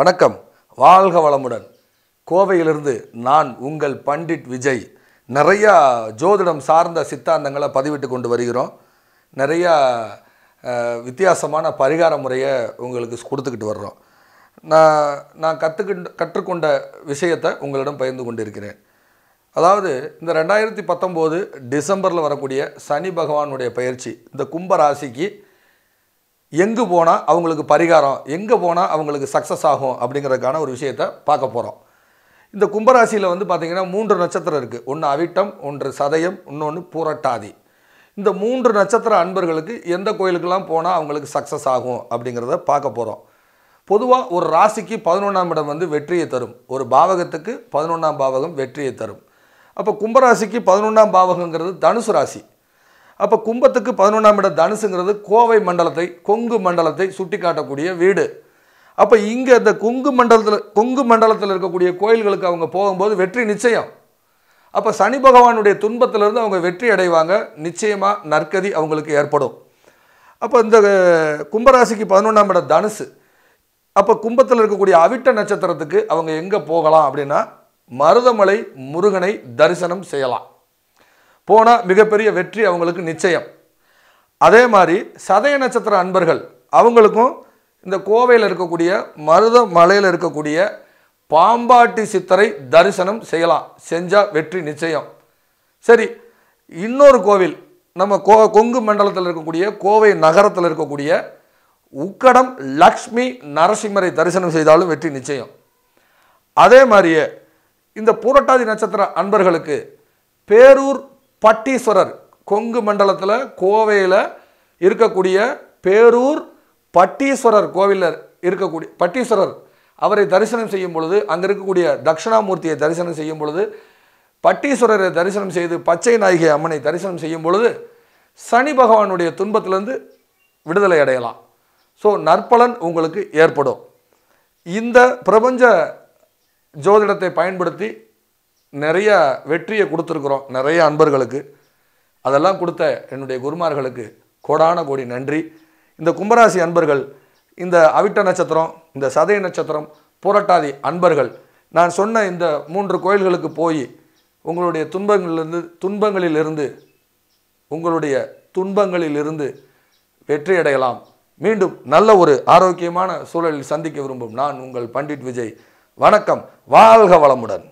வணக்கம் வாழ்க வளமுடன் கோவையிலிருந்து நான் உங்கள் பண்டிட் விஜய் நிறையா ஜோதிடம் சார்ந்த சித்தாந்தங்களை பதிவிட்டு கொண்டு வருகிறோம் நிறையா வித்தியாசமான பரிகார முறையை உங்களுக்கு கொடுத்துக்கிட்டு வர்றோம் நான் நான் கற்றுக்கிட்டு கற்றுக்கொண்ட விஷயத்தை உங்களிடம் பகிர்ந்து கொண்டிருக்கிறேன் அதாவது இந்த ரெண்டாயிரத்தி பத்தொம்போது டிசம்பரில் வரக்கூடிய சனி பகவானுடைய பயிற்சி இந்த கும்ப ராசிக்கு எங்கே போனால் அவங்களுக்கு பரிகாரம் எங்கே போனால் அவங்களுக்கு சக்ஸஸ் ஆகும் அப்படிங்கிறதுக்கான ஒரு விஷயத்தை பார்க்க போகிறோம் இந்த கும்பராசியில் வந்து பார்த்திங்கன்னா மூன்று நட்சத்திரம் இருக்குது ஒன்று அவிட்டம் ஒன்று சதயம் இன்னொன்று பூரட்டாதி இந்த மூன்று நட்சத்திர அன்பர்களுக்கு எந்த கோயிலுக்கெல்லாம் போனால் அவங்களுக்கு சக்ஸஸ் ஆகும் அப்படிங்கிறத பார்க்க போகிறோம் பொதுவாக ஒரு ராசிக்கு பதினொன்றாம் இடம் வந்து வெற்றியை தரும் ஒரு பாவகத்துக்கு பதினொன்றாம் பாவகம் வெற்றியை தரும் அப்போ கும்பராசிக்கு பதினொன்றாம் பாவகங்கிறது தனுசு ராசி அப்போ கும்பத்துக்கு பதினொன்றாம் இடம் தனுசுங்கிறது கோவை மண்டலத்தை கொங்கு மண்டலத்தை சுட்டி காட்டக்கூடிய வீடு அப்போ இங்கே இந்த கொங்கு மண்டலத்தில் கொங்கு மண்டலத்தில் இருக்கக்கூடிய கோயில்களுக்கு அவங்க போகும்போது வெற்றி நிச்சயம் அப்போ சனி பகவானுடைய துன்பத்திலிருந்து அவங்க வெற்றி அடைவாங்க நிச்சயமாக நற்கதி அவங்களுக்கு ஏற்படும் அப்போ இந்த கும்பராசிக்கு பதினொன்றாம் இடம் தனுசு அப்போ கும்பத்தில் இருக்கக்கூடிய அவிட்ட நட்சத்திரத்துக்கு அவங்க எங்கே போகலாம் அப்படின்னா மருதமலை முருகனை தரிசனம் செய்யலாம் போனால் மிகப்பெரிய வெற்றி அவங்களுக்கு நிச்சயம் அதே மாதிரி சதய நட்சத்திர அன்பர்கள் அவங்களுக்கும் இந்த கோவையில் இருக்கக்கூடிய மருத மலையில் இருக்கக்கூடிய பாம்பாட்டி சித்தரை தரிசனம் செய்யலாம் செஞ்சால் வெற்றி நிச்சயம் சரி இன்னொரு கோவில் நம்ம கோ கொங்கு மண்டலத்தில் இருக்கக்கூடிய கோவை நகரத்தில் இருக்கக்கூடிய உக்கடம் லக்ஷ்மி நரசிம்மரை தரிசனம் செய்தாலும் வெற்றி நிச்சயம் அதே மாதிரியே இந்த பூரட்டாதி நட்சத்திர அன்பர்களுக்கு பேரூர் பட்டீஸ்வரர் கொங்கு மண்டலத்தில் கோவையில் இருக்கக்கூடிய பேரூர் பட்டீஸ்வரர் கோவிலில் இருக்கக்கூடிய பட்டீஸ்வரர் அவரை தரிசனம் செய்யும் பொழுது அங்கே இருக்கக்கூடிய தட்சிணாமூர்த்தியை தரிசனம் செய்யும் பொழுது பட்டீஸ்வரரை தரிசனம் செய்து பச்சை நாயகி அம்மனை தரிசனம் செய்யும் பொழுது சனி பகவானுடைய துன்பத்திலிருந்து விடுதலை அடையலாம் ஸோ நற்பலன் உங்களுக்கு ஏற்படும் இந்த பிரபஞ்ச ஜோதிடத்தை பயன்படுத்தி நிறைய வெற்றியை கொடுத்துருக்குறோம் நிறைய அன்பர்களுக்கு அதெல்லாம் கொடுத்த என்னுடைய குருமார்களுக்கு கோடான கோடி நன்றி இந்த கும்பராசி அன்பர்கள் இந்த அவிட்ட நட்சத்திரம் இந்த சதய நட்சத்திரம் புரட்டாதி அன்பர்கள் நான் சொன்ன இந்த மூன்று கோயில்களுக்கு போய் உங்களுடைய துன்பங்களிலிருந்து துன்பங்களிலிருந்து உங்களுடைய துன்பங்களிலிருந்து வெற்றியடையலாம் மீண்டும் நல்ல ஒரு ஆரோக்கியமான சூழலில் சந்திக்க விரும்பும் நான் உங்கள் பண்டிட் விஜய் வணக்கம் வாழ்க வளமுடன்